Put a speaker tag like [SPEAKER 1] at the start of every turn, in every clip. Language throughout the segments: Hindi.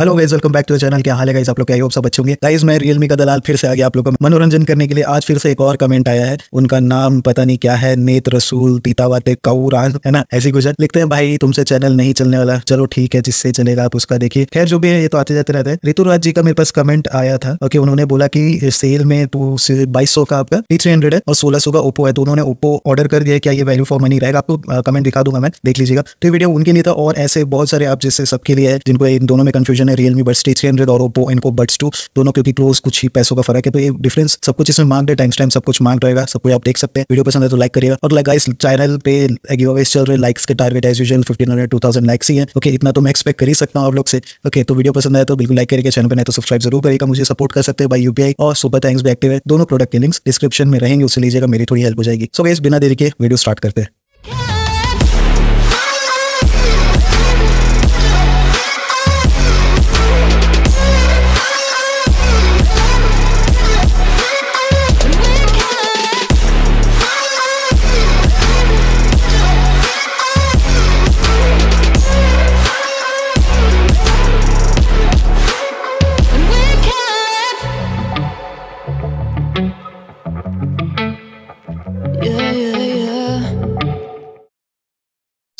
[SPEAKER 1] hello guys welcome back to channel क्या हाल है गाइज आप लोग क्या होप सब अच्छे होंगे गाइज मैं रियलमी का दलाल फिर से आ गया आप लोगों का मनोरंजन करने के लिए आज फिर से एक और कमेंट आया है उनका नाम पता नहीं क्या है नेत रसूल तीतावाते कौरान है ना ऐसी कुछ लिखते हैं भाई तुमसे चैनल नहीं चलने वाला चलो ठीक है जिससे चलेगा आप उसका देखिए खैर जो भी है ये तो आते जाते रहते हैं ऋतुराज जी का मेरे पास कमेंट आया था ओके उन्होंने बोला की सेल में तो बाईस का आपका थ्री है और सोलह का ओप्पो है तो उन्होंने ओप्पो ऑर्डर कर दिया क्या ये वैल्यू फॉर मनी रहेगा आपको कमेंट दिखा दूंगा मैं देख लीजिएगा तो वीडियो उनके लिए था और ऐसे बहुत सारे आप जैसे सबके लिए है जिनको इन दोनों में कंफ्यूजन है Realme buds T three hundred और ओप्पो इनको बट्स टू दोनों क्योंकि क्लोज कुछ ही पैसों का फर्क है तो ये डिफरेंस सब कुछ इसमें मांग रहे टाइम टाइम सब कुछ मांग रहेगा सब कुछ आप देख सकते हैं वीडियो पसंद है तो लाइक करिएगा और लाइक इस चैनल पे गिव अवेज चल रहे लाइक्स के target as usual fifteen hundred to thousand likes ही है ओके इतना तो मैं एक्सपेक्ट कर ही सकता हूँ आप लोग से ओके तो वीडियो पसंद है तो बिल्कुल लाइक करिएगा चैनल पर नहीं तो सब्सक्राइब जरूर करेगा मुझे सपोर्ट कर सकते हैं बाई यूपीआई और सुपर थैंक्स भी एक्टिव है दोनों प्रोडक्ट के लिंक्स डिस्क्रिप्शन में रहेंगे उसे लीजिएगा मेरी थोड़ी हेल्प हो जाएगी सो so, बिना देरी के वीडियो स्टार्ट करते हैं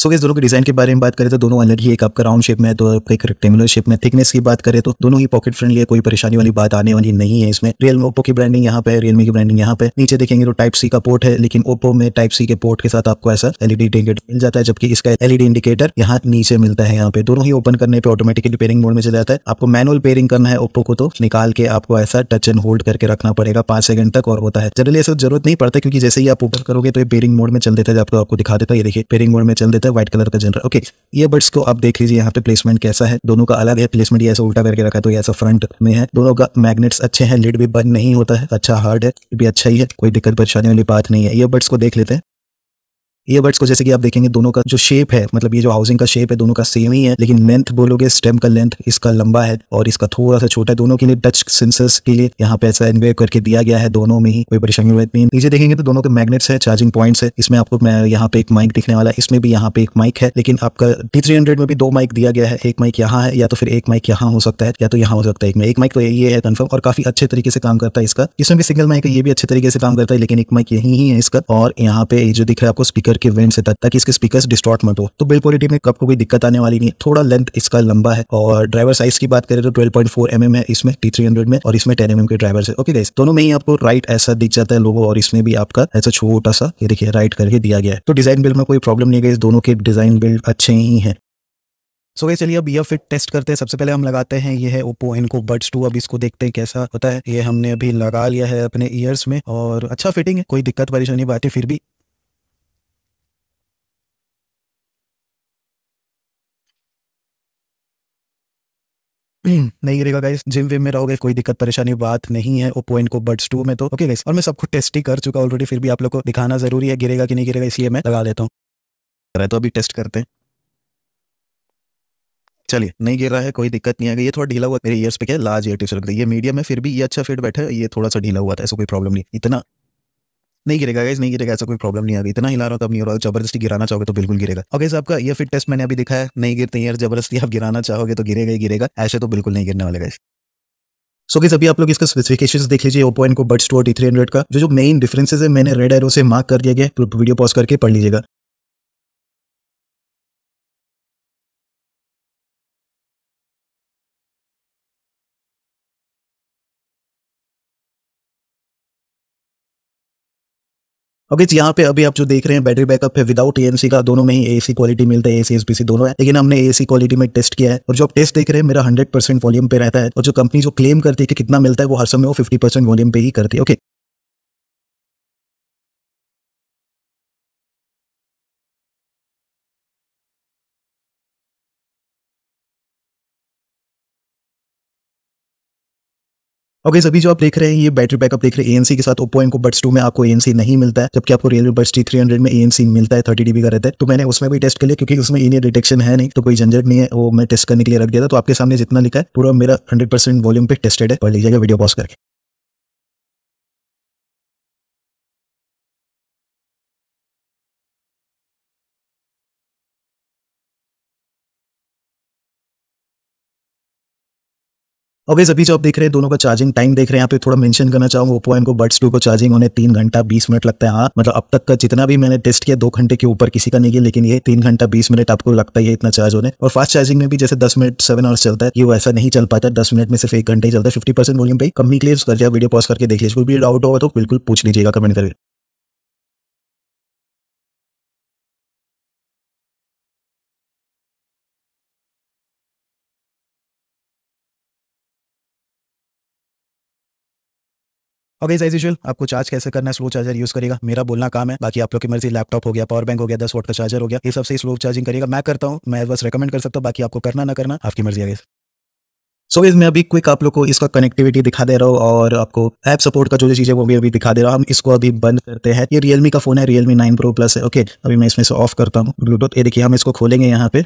[SPEAKER 1] सो so, इस दोनों के डिज़ाइन के बारे में बात करें तो दोनों अलग ही एक आपका राउंड शेप में तो आपका एक रेक्टेंगुलर शेप में थिकनेस की बात करें तो दोनों ही पॉकेट फ्रेंडली है कोई परेशानी वाली बात आने वाली नहीं है इसमें रियल ओप्पो की ब्रांडिंग यहाँ पे रियलमी की ब्रांडिंग यहाँ पे नीचे देखेंगे तो टाइप सी का पोर्ट है लेकिन ओप्पो में टाइप सी के पोर्ट के साथ आपको ऐसा एलईडी इंडिकेटर मिल जाता है जबकि इसका एलईडी इंडिकेटर यहाँ नीचे मिलता है यहाँ पे दोनों ही ओपन करने पर ऑटोमेटिकली पेयरिंग मोड में चला जाता है आपको मैनुअल पेयरिंग करना है ओप्पो को तो निकाल के आपको ऐसा टच एंड होल्ड करके रखना पड़ेगा पांच सेकंड तक और होता है जनरली ऐसा जरूरत नहीं पड़ता क्योंकि जैसे ही आप ओपन करोगे तो ये पेयरिंग मोड में चल देता है आपको आपको दिखा देता है ये देखिए पेयरिंग मोड में चल देता है है व्हाइट कलर का जनरल ओके ये को आप देख लीजिए यहाँ पे प्लेसमेंट कैसा है दोनों का अलग है प्लेसमेंट ऐसा उल्टा करके रखा है तो ये ऐसा फ्रंट में है दोनों का मैग्नेट्स अच्छे हैं लिड भी बंद नहीं होता है अच्छा हार्ड है भी अच्छा ही है कोई दिक्कत परेशानी वाली बात नहीं है ये को देख लेते हैं ईयरबड्स को जैसे कि आप देखेंगे दोनों का जो शेप है मतलब ये जो हाउसिंग का शेप है दोनों का सेम ही है लेकिन लेंथ बोलोगे स्टेम का लेंथ इसका लंबा है और इसका थोड़ा सा छोटा है दोनों के लिए टच सेंसर्स के लिए यहाँ पे ऐसा इन्वे करके दिया गया है दोनों में ही कोई परेशानी नहीं नीचे देखेंगे तो दोनों के मैग्नेट्स है चार्जिंग पॉइंट्स है इसमें आपको यहाँ पे एक माइक दिखने वाला है इसमें भी यहाँ पे एक माइक है लेकिन आपका डी थ्री हंड्रेड में भी दो माइक दिया गया है एक माइक यहाँ है या तो फिर एक माइक यहाँ हो सकता है या तो यहाँ हो सकता है एक माइक तो ये है कन्फर्म और काफी अच्छे तरीके से काम करता है इसका इसमें भी सिंगल माइक ये भी अच्छे तरीके से काम करता है लेकिन एक माइक यही है इसका और यहाँ पे जो दिख रहा है आपको स्पीकर के वेंट से तक ताकि इसके स्पीकर डिस्टॉर्ट मत हो तो बिल क्वालिटी में कब को कोई दिक्कत आने वाली नहीं थोड़ा लेंथ इसका लंबा है और ड्राइवर साइज की बात करें तो twelve point four M M है इसमें टी थ्री हंड्रेड में और इसमें टेन एम mm के ड्राइवर है ओके गाइस दोनों में ही आपको राइट ऐसा दिख जाता है लोगो और इसमें भी आपका ऐसा छोटा सा ये देखिए राइट करके दिया गया है तो डिजाइन बिल्ड में कोई प्रॉब्लम नहीं गई दोनों के डिजाइन बिल्ड अच्छे ही है सो so, चलिए अब ये फिट टेस्ट करते हैं सबसे पहले हम लगाते हैं ये है ओप्पो इनको बड्स टू अब इसको देखते हैं कैसा होता है ये हमने अभी लगा लिया है अपने ईयर्स में और अच्छा फिटिंग है कोई दिक्कत परेशानी बात है फिर भी नहीं रहेगा गाइस जिम विम में रहोगे कोई दिक्कत परेशानी बात नहीं है ओपो इनको बर्ड्स टू में तो ओके गाइस और मैं सबको टेस्ट ही कर चुका ऑलरेडी फिर भी आप लोग को दिखाना जरूरी है गिरेगा कि नहीं गिरेगा इसलिए मैं लगा देता हूँ तो अभी टेस्ट करते हैं चलिए नहीं गिर रहा है कोई दिक्कत नहीं आएगा ये थोड़ा ढीला हुआ मेरे ईयर्स पे क्या लार्ज ईयर टिप्स रखते ये मीडियम है फिर भी ये अच्छा फिट बैठा है ये थोड़ा सा ढीला हुआ था ऐसा कोई प्रॉब्लम नहीं इतना नहीं गिरेगा गाइस नहीं गिरेगा ऐसा कोई प्रॉब्लम नहीं आ रही इतना हिला रहा था नहीं हो रहा जबरदस्ती गिराना चाहोगे तो बिल्कुल गिरेगा और गाइज आपका ये फिट टेस्ट मैंने अभी दिखाया नहीं गिरते यार जबरदस्ती आप गिराना चाहोगे तो गिरेगा ही गिरेगा ऐसे तो बिल्कुल नहीं गिरने वाले गाइस सो so, अभी आप लोग इसका स्पेसिफिकेशंस देख लीजिए Oppo Enco buds two T three hundred का जो जो मेन डिफरेंसेस है मैंने रेड एरो से मार्क कर दिया गया वीडियो पॉज करके पढ़ लीजिएगा okay, यहाँ पे अभी आप जो देख रहे हैं बैटरी बैकअप है विदाउट एएनसी का दोनों में ही एसी क्वालिटी मिलता है एसी एस दोनों है लेकिन हमने एसी क्वालिटी में टेस्ट किया है और जो आप टेस्ट देख रहे हैं मेरा हंड्रेड परसेंट वॉल्यूम पे रहता है और जो कंपनी जो क्लेम करती है कि कितना मिलता है वो हर समय वो फिफ्टी परसेंट वॉल्यूम पे ही करती है ओके ओके okay, सभी जो आप देख रहे हैं ये बैटरी बैकअप देख रहे हैं एनसी के साथ एन को बट्स टू में आपको एनसी नहीं मिलता है जबकि आपको Realme buds T three hundred में एनसी मिलता है थर्टी डीबी का रहता है तो मैंने उसमें भी टेस्ट कर लिया क्योंकि उसमें इन डिटेक्शन है नहीं तो कोई झंझट नहीं है वो मैं टेस्ट करने के लिए रख दिया था तो आपके सामने जितना लिखा है पूरा मेरा हंड्रेड परसेंट वॉल्यूम पे टेस्टेड है पढ़ लीजिएगा वीडियो पॉज करके अभी अभी जो आप देख रहे हैं दोनों का चार्जिंग टाइम देख रहे हैं यहाँ पे थोड़ा मेंशन करना चाहूंगा एन को बट्स टू को चार्जिंग होने तीन घंटा बीस मिनट लगता है हाँ मतलब अब तक का जितना भी मैंने टेस्ट किया दो घंटे के ऊपर किसी का नहीं किया लेकिन ये तीन घंटा बीस मिनट आपको लगता है इतना चार्ज होने और फास्ट चार्जिंग में भी जैसे दस मिनट सेवन आवर्स चलता है ये वैसा नहीं चल पाता दस मिनट में सिर्फ एक घंटे ही चलता है फिफ्टी परसेंट वॉल्यूम पे कमी क्लियर कर दिया वीडियो पॉज करके देख लीजिए कोई भी डाउट होगा तो बिल्कुल पूछ लीजिएगा कमेंट करके ओके यूजल आपको चार्ज कैसे करना है स्लो चार्जर यूज करेगा मेरा बोलना काम है बाकी आप लोग की मर्जी लैपटॉप हो गया पावर बैंक हो गया दस वोट का चार्जर हो गया ये सबसे स्लो चार्जिंग करेगा मैं करता हूँ मैं बस रिकमेंड कर सकता हूँ बाकी आपको करना ना करना आपकी मर्जी आगे सो so, इसमें अभी क्विक आप लोग को इसका कनेक्टिविटी दिखा दे रहा हूँ और आपको ऐप सपोर्ट का जो जो चीज़ है वो भी अभी दिखा दे रहा हूँ हम इसको अभी बंद करते हैं ये रियलमी का फोन है रियलमी नाइन प्रो प्लस है ओके अभी मैं इसमें से ऑफ करता हूँ ब्लूटूथ ये देखिए हम इसको खोलेंगे यहाँ पे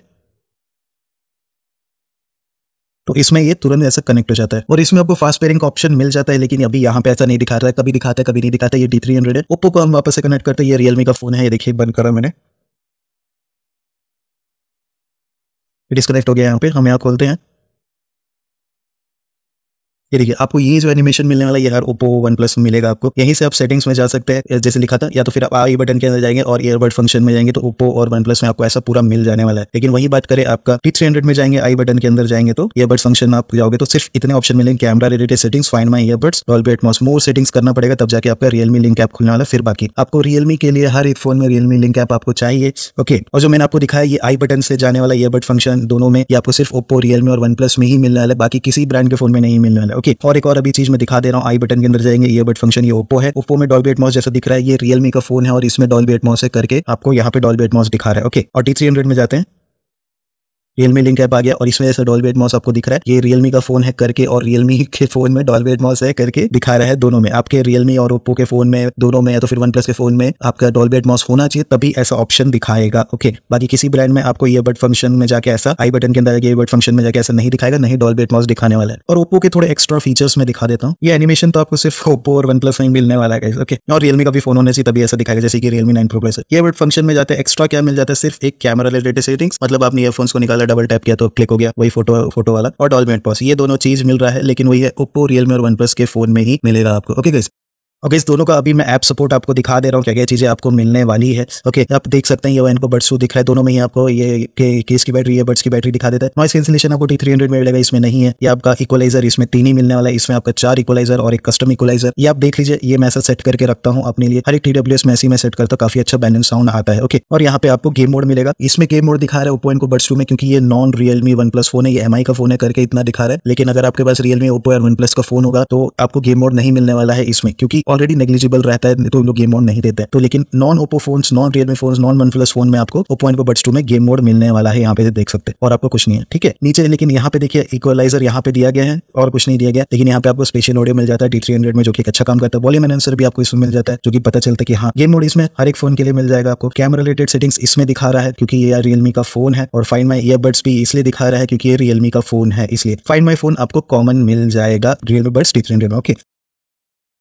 [SPEAKER 1] तो इसमें ये तुरंत ऐसा कनेक्ट हो जाता है और इसमें आपको फास्ट पेयरिंग का ऑप्शन मिल जाता है लेकिन अभी यहाँ पे ऐसा नहीं दिखा रहा है कभी दिखाता है कभी नहीं दिखाता है ये डी थ्री हंड्रेड है ओप्पो को हम वापस से कनेक्ट करते हैं ये रियलमी का फोन है ये देखिए बंद करा मैंने डिस्कनेक्ट हो गया यहाँ पे हम यहाँ खोलते हैं ये देखिए आपको ये जो एनिमेशन मिलने वाला है हर ओप्पो वन प्लस मिलेगा आपको यहीं से आप सेटिंग्स में जा सकते हैं जैसे लिखा था या तो फिर आप आई बटन के अंदर जाएंगे और ईयरबड फंक्शन में जाएंगे तो ओप्पो और वन प्लस में आपको ऐसा पूरा मिल जाने वाला है लेकिन वही बात करें आपका टी थ्री में जाएंगे आई बटन के अंदर जाएंगे तो ईयरबड फंक्शन में आप जाओगे तो सिर्फ इतने ऑप्शन मिलेंगे camera related settings find my earbuds Dolby Atmos more settings करना पड़ेगा तब जाके आपका रियलमी लिंक ऐप खुलने वाला फिर बाकी आपको रियलमी के लिए हर एक फोन में रियलमी लिंक ऐप आपको चाहिए ओके और जो मैंने आपको दिखाया ये आई बटन से जाने वाला ईयरबड फंक्शन दोनों में ये आपको सिर्फ ओप्पो रियलमी और वन प्लस में ही मिलने वाला है बाकी किसी ब्रांड के फोन में नहीं मिलने वाला ओके और एक और अभी चीज में दिखा दे रहा हूँ आई बटन के अंदर जाएंगे बट फंक्शन ये ओप्पो है ओप्पो में डॉल्बी एटमॉस जैसा दिख रहा है ये रियलमी का फोन है और इसमें डॉल्बी एटमॉस है करके आपको यहाँ पे डॉल्बी एटमॉस दिखा रहा है ओके और टी में जाते हैं रियलमी लिंक ऐप आ गया और इसमें जैसे डॉलबेट मॉस आपको दिख रहा है ये रियलमी का फोन है करके और रियलमी के फोन में डॉलबेट मॉस है करके दिखा रहा है दोनों में आपके रियलमी और ओप्पो के फोन में दोनों में या तो फिर वन प्लस के फोन में आपका डॉलबेट मॉस होना चाहिए तभी ऐसा ऑप्शन दिखाएगा ओके बाकी किसी ब्रांड में आपको ईयरबड फंक्शन में जाकर ऐसा आई बटन के अंदर बट फंक्शन में जाकर ऐसा नहीं दिखाएगा नहीं डॉलबेट मॉस दिखाने वाला है और ओप्पो के थोड़े एक्स्ट्रा फीचर्स में दिखा देता हूँ ये एनिमेशन तो आपको सिर्फ ओप्पो और वन प्लस में मिलने वाला है ओके और रियलमी का भी फोन होने से तभी ऐसा दिखाएगा जैसे कि रियलमी नाइन प्रोग्रेस ये बट फंक्शन में जाते हैं एक्स्ट्रा क्या मिल जाता है सिर्फ एक कैमरा रिलेटेड सेटिंग्स मतलब आपने ईयरफोन को निकाला वाला डबल टैप किया तो क्लिक हो गया वही फोटो फोटो वाला और डॉलमेट पॉस ये दोनों चीज मिल रहा है लेकिन वही है ओप्पो रियलमी और वन प्लस के फोन में ही मिलेगा आपको ओके गाइस ओके इस दोनों का अभी मैं ऐप सपोर्ट आपको दिखा दे रहा हूँ क्या क्या चीज़ें आपको मिलने वाली है ओके आप देख सकते हैं ये इनको बर्ड्स शू दिख रहा है दोनों में ही आपको ये केस की बैटरी है बर्ड्स की बैटरी दिखा देता है नॉइस कैंसिलेशन आपको टी थ्री हंड्रेड में मिलेगा इसमें नहीं है ये आपका इक्वलाइजर इसमें तीन ही मिलने वाला है इसमें आपका चार इक्वलाइजर और एक कस्टम इक्वलाइजर ये आप देख लीजिए ये मैसेज सेट करके रखता हूँ अपने लिए हर एक टी एस इसी में सेट करता हूँ काफी अच्छा बैलेंस साउंड आता है ओके और यहाँ पे आपको गेम मोड मिलेगा इसमें गेम मोड दिखा रहा है ओप्पो इनको बर्ड्स टू में क्योंकि ये non Realme OnePlus phone है ये एम का फोन है करके इतना दिखा रहा है लेकिन अगर आपके पास Realme Oppo and OnePlus का फोन होगा तो आपको गेम मोड नहीं मिलने वाला है इसमें क्योंकि ऑलरेडी नेग्लिजिबल रहता है तो लोग गेम मोड नहीं देते तो लेकिन non Oppo phone non Realme phone non plus phone में आपको ओपो एंड बड्स टू में गेम मोड मिलने वाला है यहाँ पे देख सकते और आपको कुछ नहीं है ठीक है नीचे लेकिन यहाँ पे देखिए इक्वलाइजर यहाँ पे दिया गया है और कुछ नहीं दिया गया लेकिन यहाँ पे आपको स्पेशल ऑडियो मिल जाता है डी में जो कि अच्छा काम करता है वॉल्यूम एनसर भी आपको इसमें मिल जाता है जो कि पता चलता है कि हाँ गेम मोड इसमें हर एक फोन के लिए मिल जाएगा आपको कैमरा रिलेटेड सेटिंग्स इसमें दिखा रहा है क्योंकि ये रियलमी का फोन है और फाइन माई ईयरबड्स भी इसलिए दिखा रहा है क्योंकि ये रियलमी का फोन है इसलिए फाइन माई फोन आपको कॉमन मिल जाएगा Realme buds T three hundred okay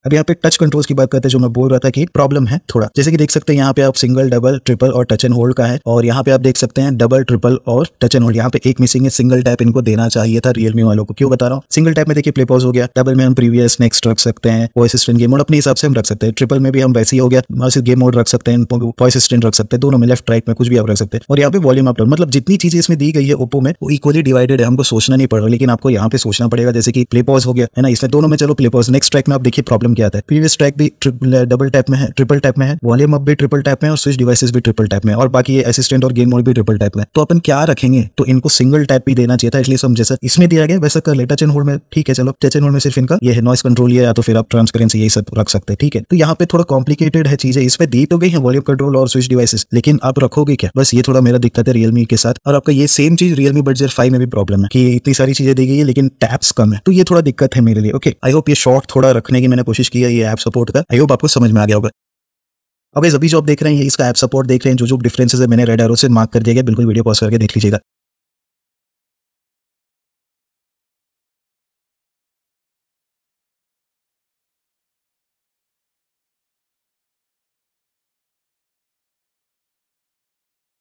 [SPEAKER 1] अब यहाँ पे टच कंट्रोल्स की बात करते हैं जो मैं बोल रहा था कि प्रॉब्लम है थोड़ा जैसे कि देख सकते हैं यहाँ पे आप सिंगल डबल ट्रिपल और टच एंड होल्ड का है और यहाँ पे आप देख सकते हैं डबल ट्रिपल और टच एंड होल्ड यहाँ पे एक मिसिंग है सिंगल टैप इनको देना चाहिए था रियलमी वालों को क्यों बता रहा हूँ सिंगल टैप में देखिए प्ले पॉज हो गया डबल में हम प्रीवियस नेक्स्ट रख सकते हैं वॉइस असिस्टेंट गेम मोड अपने हिसाब से हम रख सकते हैं ट्रिपल में भी हम वैसे ही हो गया सिर्फ गेम मोड रख सकते हैं वॉइस असिस्टेंट रख सकते हैं दोनों में लेफ्ट राइट में कुछ भी आप रख सकते हैं और यहाँ पे वॉल्यूम आप मतलब जितनी चीजें इसमें दी गई है ओप्पो में वो इक्वली डिवाइडेड है हमको सोचना नहीं पड़ रहा लेकिन आपको यहाँ पे सोचना पड़ेगा जैसे कि प्ले पॉज हो गया है ना इसमें दोनों में चलो प्ले पॉज नेक्स्ट ट्रैक में आप देखिए प्रॉब्लम सिस्टम क्या आता है प्रीवियस ट्रैक भी डबल टैप में है ट्रिपल टैप में है वॉल्यूम अप भी ट्रिपल टैप में और स्विच डिवाइसेस भी ट्रिपल टैप में और बाकी असिस्टेंट और गेम मोड भी ट्रिपल टैप में तो अपन क्या रखेंगे तो इनको सिंगल टैप भी देना चाहिए था एटलीस्ट हम जैसा इसमें दिया गया वैसा कर ले टच एंड होल्ड में ठीक है चलो टच एंड होल्ड में सिर्फ इनका ये नॉइस कंट्रोल या तो फिर आप ट्रांसपेरेंसी यही सब रख सकते हैं ठीक है तो यहाँ पे थोड़ा कॉम्प्लिकेटेड है चीजें इस पर दी तो गई है वॉल्यूम कंट्रोल और स्विच डिवाइसेस लेकिन आप रखोगे क्या बस ये थोड़ा मेरा दिक्कत है रियलमी के साथ और आपका ये सेम चीज रियलमी बट फाइव में भी प्रॉब्लम है कि इतनी सारी चीजें दी गई है लेकिन टैप्स कम है तो ये थोड़ा दिक्कत है मेरे लिए ओके आई होप ये शॉर्ट थोड़ा रखने की मैंने कोशिश कोशिश की है ये ऐप सपोर्ट का आई होप आपको समझ में आ गया होगा अब अभी जो आप देख रहे हैं इसका ऐप सपोर्ट देख रहे हैं जो जो डिफरेंसेस है मैंने रेड एरो से मार्क कर दिया गया बिल्कुल वीडियो पॉज करके देख लीजिएगा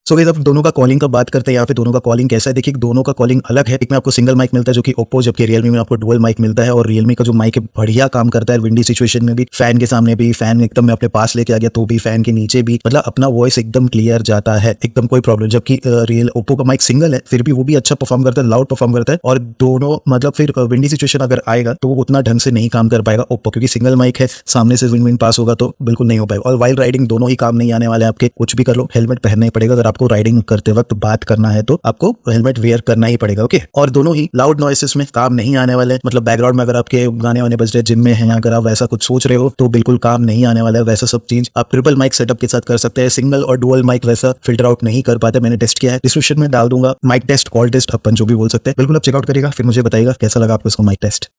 [SPEAKER 1] सो so, अब दोनों का कॉलिंग का बात करते हैं यहाँ पे दोनों का कॉलिंग कैसा है देखिए दोनों का कॉलिंग अलग है एक में आपको सिंगल माइक मिलता है जो कि ओप्पो जबकि रियलमी में आपको डुअल माइक मिलता है और रियलमी का जो माइक बढ़िया काम करता है विंडी सिचुएशन में भी फैन के सामने भी फैन एकदम मैं अपने पास लेके आ गया तो भी फैन के नीचे भी मतलब अपना वॉइस एकदम क्लियर जाता है एकदम कोई प्रॉब्लम जबकि रियल ओप्पो का माइक सिंगल है फिर भी वो भी अच्छा परफॉर्म करता है लाउड परफॉर्म करता है और दोनों मतलब फिर विंडी सिचुएशन अगर आएगा तो वो उतना ढंग से नहीं काम कर पाएगा ओप्पो क्योंकि सिंगल माइक है सामने से विंड विंड पास होगा तो बिल्कुल नहीं हो पाएगा और वाइल्ड राइडिंग दोनों ही काम नहीं आने वाले आपके कुछ भी कर लो हेलमेट पहनना ही पड़ेगा अगर आपको राइडिंग करते वक्त बात करना है तो आपको हेलमेट वेयर करना ही पड़ेगा ओके और दोनों ही लाउड नॉइसेस में काम नहीं आने वाले मतलब बैकग्राउंड में अगर आपके गाने वाने बज रहे जिम में है अगर आप वैसा कुछ सोच रहे हो तो बिल्कुल काम नहीं आने वाला है वैसा सब चीज आप ट्रिपल माइक सेटअप के साथ कर सकते हैं सिंगल और डुअल माइक वैसा फिल्टर आउट नहीं कर पाते मैंने टेस्ट किया है डिस्क्रिप्शन में डाल दूंगा माइक टेस्ट कॉल टेस्ट अपन जो भी बोल सकते हैं बिल्कुल आप चेकआउट करेगा फिर मुझे बताएगा कैसा लगा आपको इसको माइक टेस्ट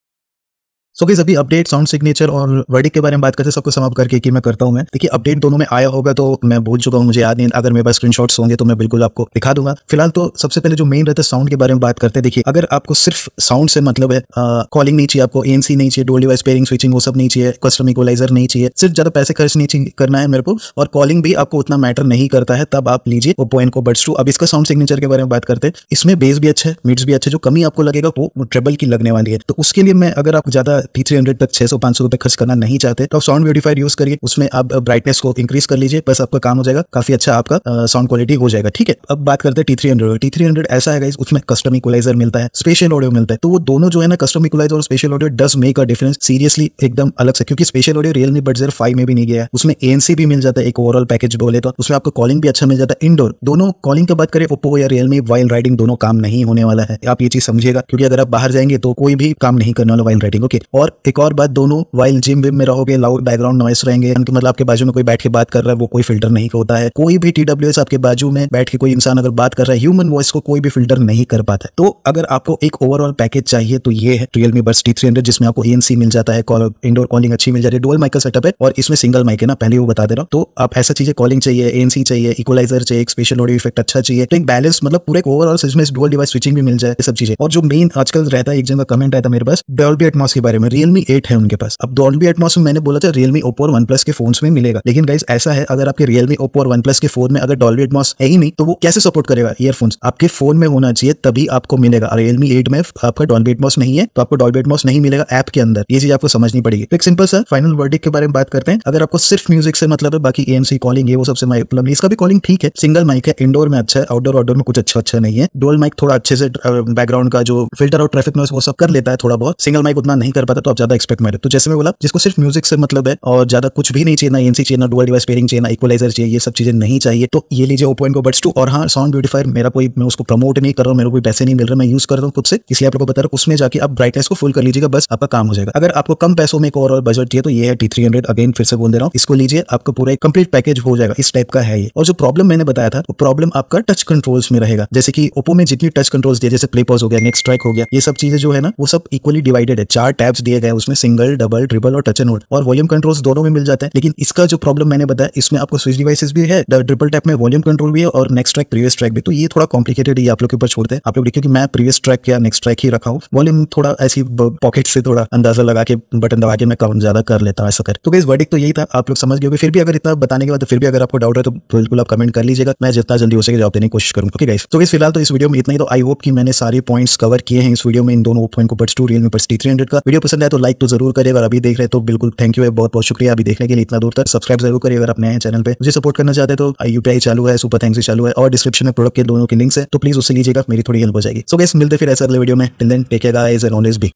[SPEAKER 1] सो so, अभी अपडेट साउंड सिग्नेचर और वर्डिक के बारे में बात करते हैं सबको समाप्त करके कि मैं करता हूँ मैं देखिए अपडेट दोनों में आया होगा तो मैं बोल चुका हूँ मुझे याद नहीं अगर मेरे पास स्क्रीनशॉट्स होंगे तो मैं बिल्कुल आपको दिखा दूंगा फिलहाल तो सबसे पहले जो मेन रहता है साउंड के बारे में बात करते हैं देखिए अगर आपको सिर्फ साउंड से मतलब है कॉलिंग नहीं चाहिए आपको ए नहीं चाहिए डोल डिवाइस पेयरिंग स्विचिंग वो सब नहीं चाहिए कस्टम इक्वलाइजर नहीं चाहिए सिर्फ ज्यादा पैसे खर्च नहीं करना है मेरे को और कॉलिंग भी आपको उतना मैटर नहीं करता है तब आप लीजिए वो पॉइंट को बर्ड्स टू अब इसका साउंड सिग्नेचर के बारे में बात करते हैं इसमें बेस भी अच्छा है मिट्स भी अच्छा जो कमी आपको लगेगा वो ट्रेबल की लगने वाली है तो उसके लिए मैं अगर आप ज्यादा थ्री हंड्रेड तक छह सौ पांच सौ रुपए खर्च करना नहीं चाहते तो आप साउंड ब्यूटीफायर यूज करिए उसमें आप ब्राइटनेस uh, को इंक्रीज कर लीजिए बस आपका काम हो जाएगा काफी अच्छा आपका साउंड uh, क्वालिटी हो जाएगा ठीक है अब बात करते हैं T three hundred T three hundred ऐसा है उसमें कस्टम इक्वलाइजर मिलता है स्पेशल ऑडियो मिलता है तो वो दोनों जो है ना कस्टम इक्वलाइजर और spatial audio does make a difference seriously एकदम अलग से क्योंकि spatial audio Realme buds air five में भी नहीं गया उसमें उसमें एनसी भी मिल जाता है एक ओवरऑल पैकेज बोले तो उसमें आपको कॉलिंग भी अच्छा मिल जाता है इंडोर दोनों कॉलिंग की बात करें ओप्पो या रियलमी वाइल राइडिंग दोनों काम नहीं होने वाला है आप ये चीज समझिएगा क्योंकि अगर आप बाहर जाएंगे तो कोई भी काम नहीं करने वाला वाइल राइडिंग ओके और एक और बात दोनों वाइल जिम विम में रहोगे लाउड बैकग्राउंड नॉइस रहेंगे मतलब आपके बाजू में कोई बैठ के बात कर रहा है वो कोई फिल्टर नहीं होता है कोई भी टी आपके बाजू में बैठ के कोई इंसान अगर बात कर रहा है ह्यूमन वॉइस को कोई भी फिल्टर नहीं कर पाता है तो अगर आपको एक ओवरऑल पैकेज चाहिए तो ये है रियलमी बस टी जिसमें आपको एनसी मिल जाता है इंडोर कॉलिंग अच्छी मिल जाती है डुअल माइकल सेटअप है और इसमें सिंगल माइक है ना पहले वो बता दे रहा हूँ तो आप ऐसा चीजें कॉलिंग चाहिए सी चाहिए इक्वलाइजर चाहिए स्पेशल ऑडियो इफेक्ट अच्छा चाहिए तो एक बैलेंस मतलब पूरे ओवरऑल इसमें डुअल डिवाइस स्विचिंग भी मिल जाए सब चीजें और जो मेन आजकल रहता है एक जगह कमेंट रहता है मेरे पास डॉल्बी एटमॉस के बारे में में रियलमी एट है उनके पास अब डॉल्बी एटमॉस मैंने बोला था रियलमी ओपो और वन प्लस के फोन में मिलेगा लेकिन गाइज ऐसा है अगर आपके रियलमी ओपो और वन प्लस के फोन में अगर डॉल्बी एटमॉस है ही नहीं तो वो कैसे सपोर्ट करेगा ईयरफोन आपके फोन में होना चाहिए तभी आपको मिलेगा रियलमी एट में आपका डॉल्बी एटमॉस नहीं है तो आपको डॉल्बी एटमॉस नहीं मिलेगा ऐप के अंदर ये चीज आपको समझनी पड़ेगी एक सिंपल सर फाइनल वर्ड के बारे में बात करते हैं अगर आपको सिर्फ म्यूजिक से मतलब है बाकी एमसी कॉलिंग ये वो सबसे मतलब इसका भी कॉलिंग ठीक है सिंगल माइक है इंडोर में अच्छा है आउटडोर आउटडोर में कुछ अच्छा अच्छा नहीं है डोल माइक थोड़ा अच्छे से बैकग्राउंड का जो फिल्टर और ट्रैफिक नॉइस वो सब कर लेता है थोड़ा बहुत सिंगल माइक उतना नहीं कर पाता पता तो आप ज्यादा एक्सपेक्ट मेरे तो जैसे मैं बोला जिसको सिर्फ म्यूजिक से मतलब है और ज्यादा कुछ भी नहीं चाहिए ना एनसी चाहिए ना डुअल डिवाइस पेरिंग चाहिए ना इक्वलाइजर चाहिए ये सब चीजें नहीं चाहिए तो ये लीजिए ओपो पॉइंट को बट्स टू और हाँ साउंड ब्यूटीफायर मेरा कोई मैं उसको प्रमोट नहीं कर रहा हूँ मेरे कोई पैसे नहीं मिल रहा मैं यूज कर रहा हूँ खुद से इसलिए आप लोगों को बता रहा हूँ उसमें जाकर आप ब्राइटनेस को फुल कर लीजिएगा बस आपका काम हो जाएगा अगर आपको कम पैसों में एक और बजट चाहिए तो ये है टी थ्री हंड्रेड अगेन फिर से बोल दे रहा हूँ इसको लीजिए आपको पूरा कंप्लीट पैकेज हो जाएगा इस टाइप का है ये और जो प्रॉब्लम मैंने बताया था वो प्रॉब्लम आपका टच कंट्रोल्स में रहेगा जैसे कि ओपो में जितनी टच कंट्रोल्स दिए जैसे प्ले पॉज हो गया नेक्स्ट स्ट्राइक हो गया ये सब चीजें जो है ना वो सब इक्वली डिवाइडेड है चार टैब्स दिए गए उसमें सिंगल डबल ट्रिपल और टच एंड होल्ड और वॉल्यूम कंट्रोल्स दोनों में मिल जाते हैं लेकिन इसका जो प्रॉब्लम मैंने बताया इसमें आपको स्विच डिवाइसेस भी है ट्रिपल टैप में वॉल्यूम कंट्रोल भी है और नेक्स्ट ट्रैक प्रीवियस ट्रैक भी तो ये थोड़ा कॉम्प्लिकेटेड है आप लोग के ऊपर छोड़ते हैं आप लोग देखिए कि मैं प्रीवियस ट्रैक या नेक्स्ट ट्रैक ही रखा हूँ वॉल्यूम थोड़ा ऐसी पॉकेट से थोड़ा अंदाजा लगा के बटन दबा के मैं काउंट ज्यादा कर लेता हूँ ऐसा कर तो इस वर्डिक तो यही था आप लोग समझ गए फिर भी अगर इतना बताने के बाद फिर भी अगर आपको डाउट है तो बिल्कुल आप कमेंट कर लीजिएगा मैं जितना जल्दी हो सके जवाब देने की कोशिश करूँ ठीक है तो इस फिलहाल तो इस वीडियो में इतना ही तो आई होप कि मैंने सारे पॉइंट्स कवर किए हैं इस वीडियो में इन दोनों पॉइंट को बट्स टू रियल में बट्स थ्री हंड्रेड का वीडियो पसंद है तो लाइक तो जरूर करिए अगर अभी देख रहे तो बिल्कुल थैंक यू है बहुत बहुत शुक्रिया अभी देखने के लिए इतना दूर तक सब्सक्राइब जरूर करिए अगर अपने चैनल पर मुझे सपोर्ट करना चाहते तो यूपीआई चालू है सुपर थैंक्स चालू है और डिस्क्रिप्शन में प्रोडक्ट के दोनों की लिंक्स है तो प्लीज उससे लीजिएगा मेरी थोड़ी हेल्प हो जाएगी सो गैस मिलते फिर ऐसे अगले वीडियो में till then take care guys and always be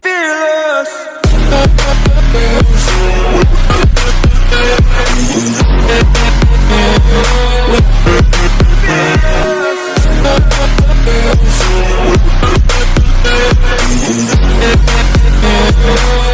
[SPEAKER 1] We'll Thank